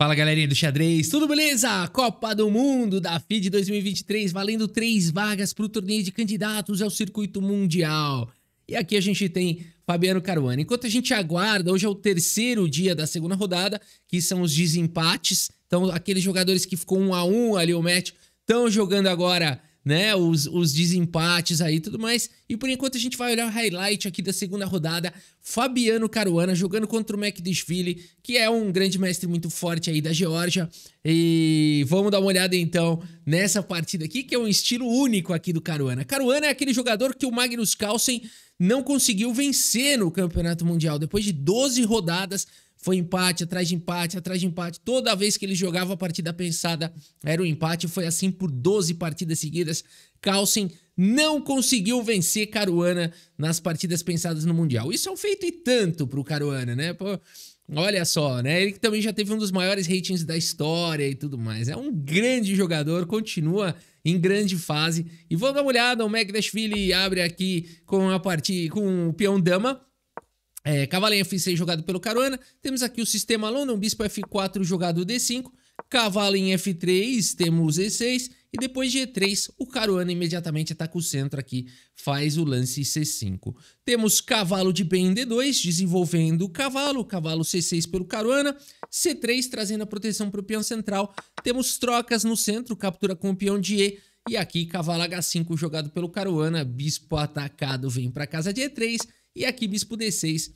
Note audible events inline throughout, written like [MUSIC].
Fala galerinha do xadrez, tudo beleza? Copa do Mundo da FIDE 2023 valendo três vagas para o torneio de candidatos ao circuito mundial. E aqui a gente tem Fabiano Caruana. Enquanto a gente aguarda, hoje é o terceiro dia da segunda rodada, que são os desempates. Então, aqueles jogadores que ficou um a um ali o match estão jogando agora né? Os, os desempates aí e tudo mais. E por enquanto a gente vai olhar o highlight aqui da segunda rodada. Fabiano Caruana jogando contra o Mac que é um grande mestre muito forte aí da Geórgia. E vamos dar uma olhada então nessa partida aqui, que é um estilo único aqui do Caruana. Caruana é aquele jogador que o Magnus Carlsen não conseguiu vencer no Campeonato Mundial. Depois de 12 rodadas, foi empate atrás de empate, atrás de empate. Toda vez que ele jogava a partida pensada, era um empate. Foi assim por 12 partidas seguidas. Carlsen não conseguiu vencer Caruana nas partidas pensadas no Mundial. Isso é um feito e tanto para o Caruana, né? Pô, olha só, né? Ele que também já teve um dos maiores ratings da história e tudo mais. É um grande jogador, continua em grande fase. E vamos dar uma olhada, o Magdashvili abre aqui com a partida com o peão dama. É, cavalo em F6 jogado pelo Caruana. Temos aqui o sistema London, bispo F4 jogado D5. Cavalo em F3, temos E6. E depois de E3, o Caruana imediatamente ataca o centro aqui, faz o lance C5. Temos cavalo de B em D2, desenvolvendo o cavalo. Cavalo C6 pelo Caruana. C3 trazendo a proteção para o peão central. Temos trocas no centro, captura com o peão de E. E aqui, cavalo H5 jogado pelo Caruana. Bispo atacado vem para casa de E3 e aqui Bispo D6,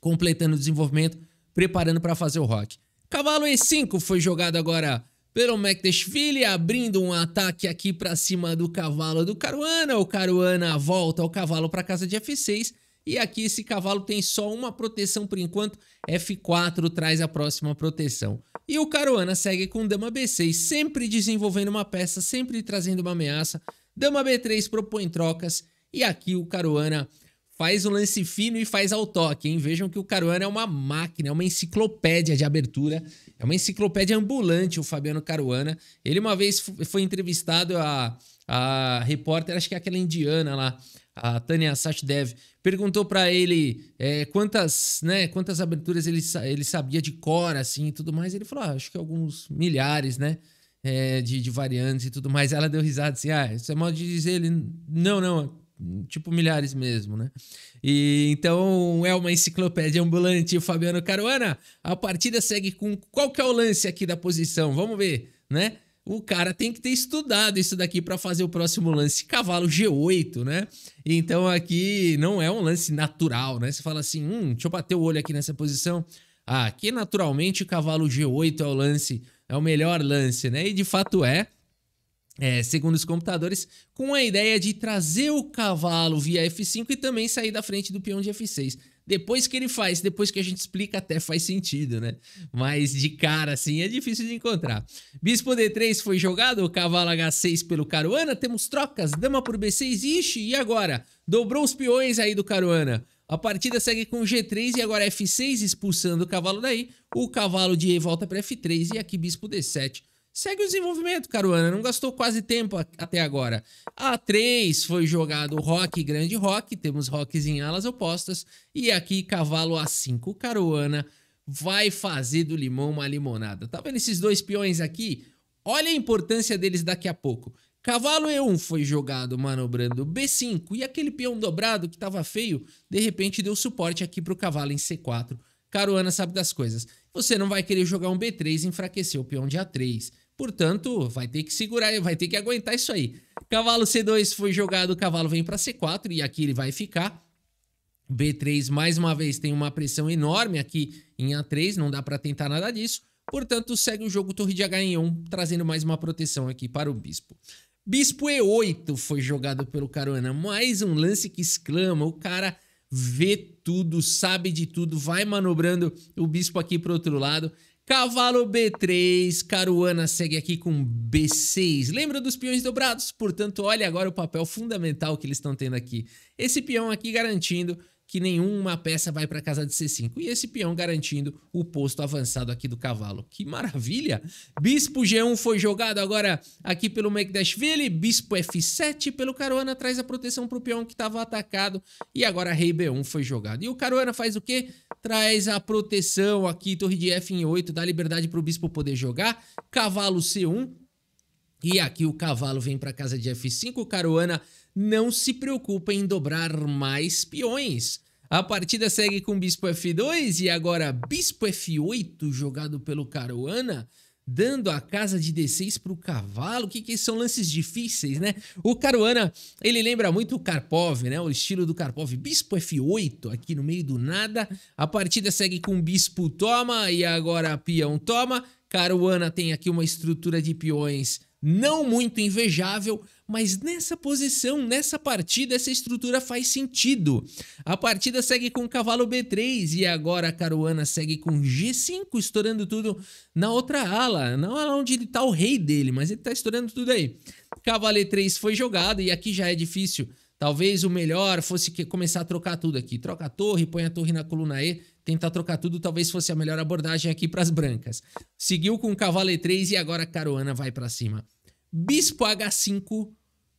completando o desenvolvimento, preparando para fazer o rock. Cavalo E5 foi jogado agora pelo Mekdeshvili, abrindo um ataque aqui para cima do cavalo do Caruana. O Caruana volta o cavalo para casa de F6. E aqui esse cavalo tem só uma proteção por enquanto. F4 traz a próxima proteção. E o Caruana segue com Dama B6, sempre desenvolvendo uma peça, sempre trazendo uma ameaça. Dama B3 propõe trocas. E aqui o Caruana faz o lance fino e faz ao toque, hein? Vejam que o Caruana é uma máquina, é uma enciclopédia de abertura, é uma enciclopédia ambulante o Fabiano Caruana. Ele uma vez foi entrevistado a, a repórter, acho que é aquela indiana lá, a Tânia Sachdev, perguntou para ele é, quantas, né, quantas aberturas ele, ele sabia de cor, assim, e tudo mais. Ele falou, ah, acho que alguns milhares, né? É, de, de variantes e tudo mais. Ela deu risada assim, ah, isso é modo de dizer ele... Não, não, tipo milhares mesmo, né? E então é uma enciclopédia ambulante. O Fabiano Caruana, a partida segue com qual que é o lance aqui da posição? Vamos ver, né? O cara tem que ter estudado isso daqui para fazer o próximo lance. Cavalo G8, né? Então aqui não é um lance natural, né? Você fala assim, hum, deixa eu bater o olho aqui nessa posição. Ah, aqui naturalmente o cavalo G8 é o lance, é o melhor lance, né? E de fato é. É, segundo os computadores, com a ideia de trazer o cavalo via F5 e também sair da frente do peão de F6. Depois que ele faz, depois que a gente explica, até faz sentido, né? Mas de cara, assim, é difícil de encontrar. Bispo D3 foi jogado, o cavalo H6 pelo Caruana, temos trocas, dama por B6, ixi, e agora? Dobrou os peões aí do Caruana. A partida segue com G3 e agora F6 expulsando o cavalo daí. O cavalo de E volta para F3 e aqui bispo D7. Segue o desenvolvimento, Caruana. Não gastou quase tempo até agora. A3 foi jogado Rock, Grande Rock. Temos Rocks em alas opostas. E aqui, Cavalo A5, Caruana. Vai fazer do limão uma limonada. Tá vendo esses dois peões aqui? Olha a importância deles daqui a pouco. Cavalo E1 foi jogado manobrando B5 e aquele peão dobrado que estava feio, de repente deu suporte aqui para o cavalo em C4. Caruana sabe das coisas. Você não vai querer jogar um B3 e enfraquecer o peão de A3. Portanto, vai ter que segurar, vai ter que aguentar isso aí. Cavalo C2 foi jogado, o cavalo vem para C4 e aqui ele vai ficar. B3 mais uma vez tem uma pressão enorme aqui em A3, não dá para tentar nada disso. Portanto, segue o jogo torre de H em 1, trazendo mais uma proteção aqui para o bispo. Bispo E8 foi jogado pelo Caruana, mais um lance que exclama, o cara vê tudo, sabe de tudo, vai manobrando o bispo aqui para outro lado. Cavalo B3, Caruana segue aqui com B6. Lembra dos peões dobrados? Portanto, olha agora o papel fundamental que eles estão tendo aqui. Esse peão aqui garantindo que nenhuma peça vai para casa de C5. E esse peão garantindo o posto avançado aqui do cavalo. Que maravilha! Bispo G1 foi jogado agora aqui pelo Mekdashvili, Bispo F7 pelo Caruana traz a proteção para o peão que estava atacado e agora Rei B1 foi jogado. E o Caruana faz o quê? Traz a proteção aqui, Torre de F em 8, dá liberdade para o Bispo poder jogar, Cavalo C1 e aqui o cavalo vem para casa de F5, o Caruana não se preocupa em dobrar mais peões. A partida segue com Bispo F2 e agora Bispo F8 jogado pelo Caruana dando a casa de D6 para o cavalo, que, que são lances difíceis, né? O Caruana, ele lembra muito o Karpov, né? O estilo do Karpov, bispo F8 aqui no meio do nada. A partida segue com bispo toma e agora peão toma. Caruana tem aqui uma estrutura de peões não muito invejável, mas nessa posição, nessa partida, essa estrutura faz sentido. A partida segue com cavalo B3 e agora a Caruana segue com G5, estourando tudo na outra ala, na ala onde ele está o rei dele, mas ele está estourando tudo aí. Cavalo E3 foi jogado e aqui já é difícil. Talvez o melhor fosse começar a trocar tudo aqui. Troca a torre, põe a torre na coluna E, tentar trocar tudo talvez fosse a melhor abordagem aqui para as brancas. Seguiu com cavalo e 3 e agora Caruana vai para cima. Bispo H5,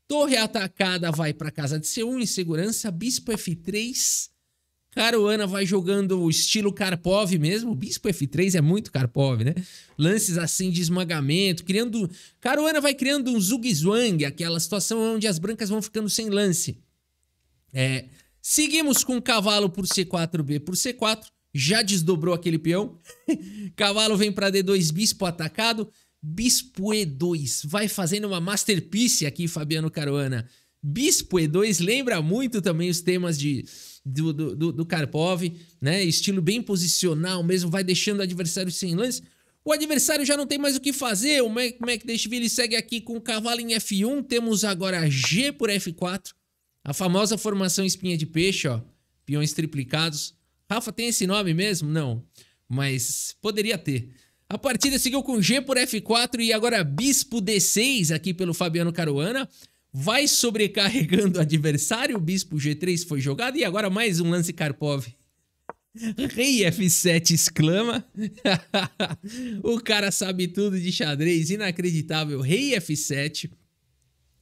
torre atacada vai para casa de C1 em segurança, bispo F3, Caruana vai jogando o estilo Karpov mesmo, bispo F3 é muito Karpov, né? Lances assim de esmagamento, criando... Caruana vai criando um zugzwang, aquela situação onde as brancas vão ficando sem lance. É... Seguimos com cavalo por C4, B por C4 já desdobrou aquele peão. [LAUGHS] Cavalo vem para D2, bispo atacado. Bispo E2, vai fazendo uma masterpiece aqui, Fabiano Caruana. Bispo E2 lembra muito também os temas de, do, do, do Karpov, né? Estilo bem posicional mesmo, vai deixando o adversário sem lance. O adversário já não tem mais o que fazer. O Mac Ele segue aqui com o cavalo em F1. Temos agora G por F4. A famosa formação espinha de peixe, ó. Peões triplicados. Rafa tem esse nome mesmo? Não, mas poderia ter. A partida seguiu com G por F4 e agora Bispo D6 aqui pelo Fabiano Caruana. Vai sobrecarregando [LAUGHS] o adversário, Bispo G3 foi jogado e agora mais um lance Karpov. [LAUGHS] Rei F7 exclama. [LAUGHS] o cara sabe tudo de xadrez, inacreditável. Rei F7.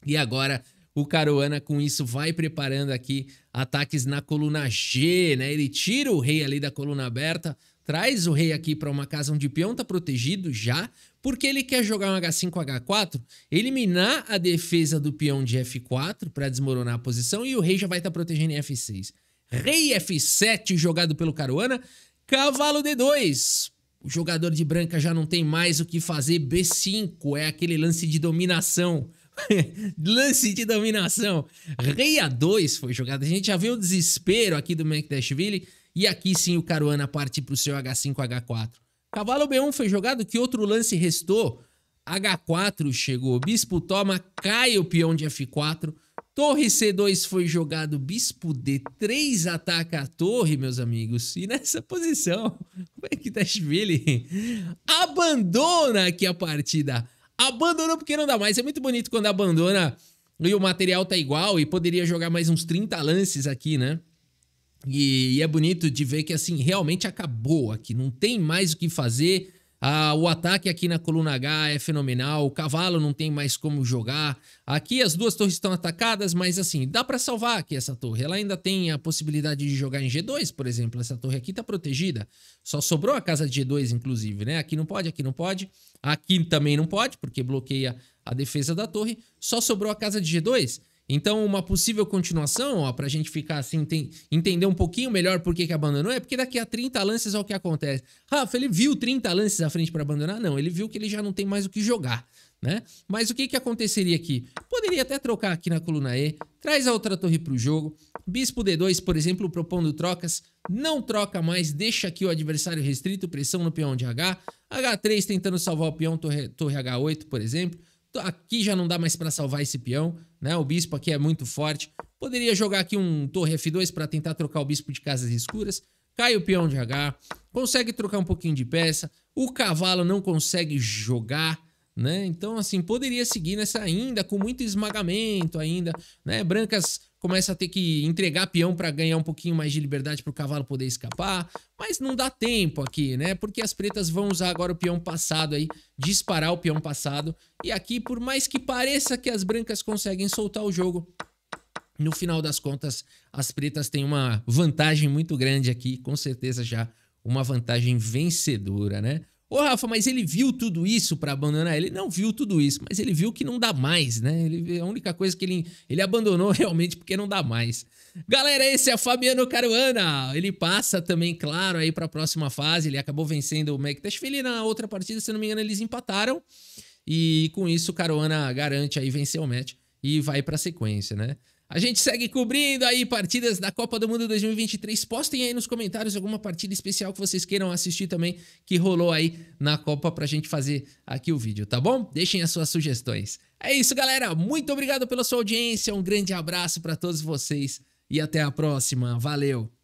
E agora o Caruana, com isso, vai preparando aqui ataques na coluna G, né? Ele tira o rei ali da coluna aberta, traz o rei aqui para uma casa onde o peão tá protegido já, porque ele quer jogar um H5-H4, eliminar a defesa do peão de F4 para desmoronar a posição e o rei já vai estar tá protegendo em F6. Rei F7 jogado pelo Caruana, cavalo D2. O jogador de branca já não tem mais o que fazer, B5 é aquele lance de dominação [LAUGHS] Lance de dominação. Rei A2 foi jogado. A gente já viu o desespero aqui do McDashville. E aqui sim o Caruana parte para o seu H5, H4. Cavalo B1 foi jogado. Que outro lance restou? H4 chegou. Bispo toma. Cai o peão de F4. Torre C2 foi jogado, bispo D3 ataca a torre, meus amigos. E nessa posição, o [LAUGHS] Bektashvili [LAUGHS] abandona aqui a partida abandonou porque não dá mais. É muito bonito quando abandona e o material tá igual e poderia jogar mais uns 30 lances aqui, né? E, e é bonito de ver que assim, realmente acabou aqui, não tem mais o que fazer ah, o ataque aqui na coluna H é fenomenal. O cavalo não tem mais como jogar. Aqui as duas torres estão atacadas, mas assim, dá para salvar aqui essa torre. Ela ainda tem a possibilidade de jogar em G2, por exemplo. Essa torre aqui tá protegida. Só sobrou a casa de G2, inclusive, né? Aqui não pode, aqui não pode. Aqui também não pode, porque bloqueia a defesa da torre. Só sobrou a casa de G2. Então, uma possível continuação, ó, pra gente ficar assim, tem, entender um pouquinho melhor por que, que abandonou, é porque daqui a 30 lances é o que acontece. Rafa, ah, ele viu 30 lances à frente para abandonar? Não, ele viu que ele já não tem mais o que jogar, né? Mas o que, que aconteceria aqui? Poderia até trocar aqui na coluna E, traz a outra torre pro jogo. Bispo D2, por exemplo, propondo trocas, não troca mais, deixa aqui o adversário restrito, pressão no peão de H. H3 tentando salvar o peão, torre, torre H8, por exemplo. Aqui já não dá mais para salvar esse peão né? O bispo aqui é muito forte. Poderia jogar aqui um torre F2 para tentar trocar o bispo de casas escuras. Cai o peão de H, consegue trocar um pouquinho de peça. O cavalo não consegue jogar, né? Então, assim, poderia seguir nessa ainda, com muito esmagamento ainda, né? Brancas começa a ter que entregar peão para ganhar um pouquinho mais de liberdade para o cavalo poder escapar, mas não dá tempo aqui, né? Porque as pretas vão usar agora o peão passado aí, disparar o peão passado, e aqui, por mais que pareça que as brancas conseguem soltar o jogo, no final das contas, as pretas têm uma vantagem muito grande aqui, com certeza já uma vantagem vencedora, né? Ô, Rafa, mas ele viu tudo isso para abandonar? Ele não viu tudo isso, mas ele viu que não dá mais, né? Ele, a única coisa que ele, ele abandonou [LAUGHS] realmente porque não dá mais. Galera, esse é Fabiano Caruana. Ele passa também, claro, aí para a próxima fase. Ele acabou vencendo o Mekhtashvili na outra partida, se não me engano, eles empataram. E com isso, o Caruana garante aí vencer o match e vai para a sequência, né? A gente segue cobrindo aí partidas da Copa do Mundo 2023. Postem aí nos comentários alguma partida especial que vocês queiram assistir também que rolou aí na Copa pra gente fazer aqui o vídeo, tá bom? Deixem as suas sugestões. É isso, galera. Muito obrigado pela sua audiência. Um grande abraço para todos vocês e até a próxima. Valeu.